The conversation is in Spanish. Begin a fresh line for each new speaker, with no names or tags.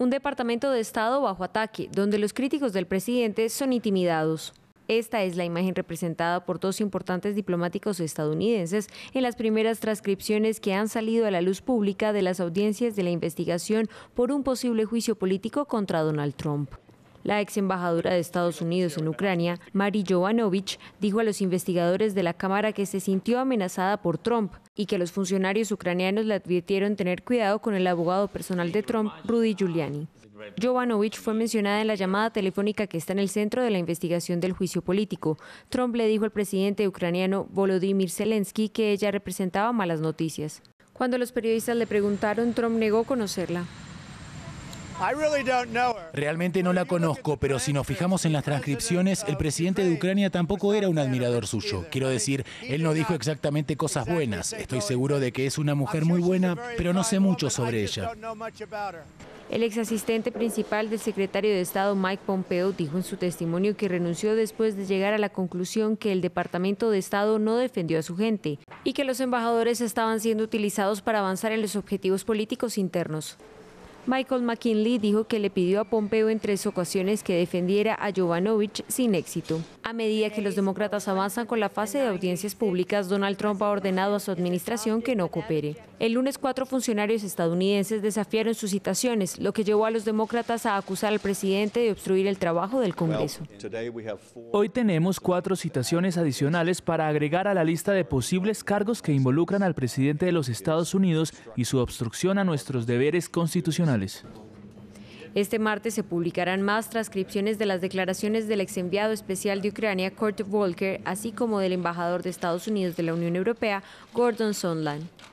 un departamento de Estado bajo ataque, donde los críticos del presidente son intimidados. Esta es la imagen representada por dos importantes diplomáticos estadounidenses en las primeras transcripciones que han salido a la luz pública de las audiencias de la investigación por un posible juicio político contra Donald Trump. La ex embajadora de Estados Unidos en Ucrania, Mari Jovanovich, dijo a los investigadores de la Cámara que se sintió amenazada por Trump y que los funcionarios ucranianos le advirtieron tener cuidado con el abogado personal de Trump, Rudy Giuliani. Jovanovich fue mencionada en la llamada telefónica que está en el centro de la investigación del juicio político. Trump le dijo al presidente ucraniano Volodymyr Zelensky que ella representaba malas noticias. Cuando los periodistas le preguntaron, Trump negó conocerla.
Realmente no la conozco, pero si nos fijamos en las transcripciones, el presidente de Ucrania tampoco era un admirador suyo. Quiero decir, él no dijo exactamente cosas buenas. Estoy seguro de que es una mujer muy buena, pero no sé mucho sobre ella.
El ex asistente principal del secretario de Estado Mike Pompeo dijo en su testimonio que renunció después de llegar a la conclusión que el Departamento de Estado no defendió a su gente y que los embajadores estaban siendo utilizados para avanzar en los objetivos políticos internos. Michael McKinley dijo que le pidió a Pompeo en tres ocasiones que defendiera a Jovanovich sin éxito. A medida que los demócratas avanzan con la fase de audiencias públicas, Donald Trump ha ordenado a su administración que no coopere. El lunes, cuatro funcionarios estadounidenses desafiaron sus citaciones, lo que llevó a los demócratas a acusar al presidente de obstruir el trabajo del Congreso.
Hoy tenemos cuatro citaciones adicionales para agregar a la lista de posibles cargos que involucran al presidente de los Estados Unidos y su obstrucción a nuestros deberes constitucionales.
Este martes se publicarán más transcripciones de las declaraciones del ex enviado especial de Ucrania, Kurt Volker, así como del embajador de Estados Unidos de la Unión Europea, Gordon Sondland.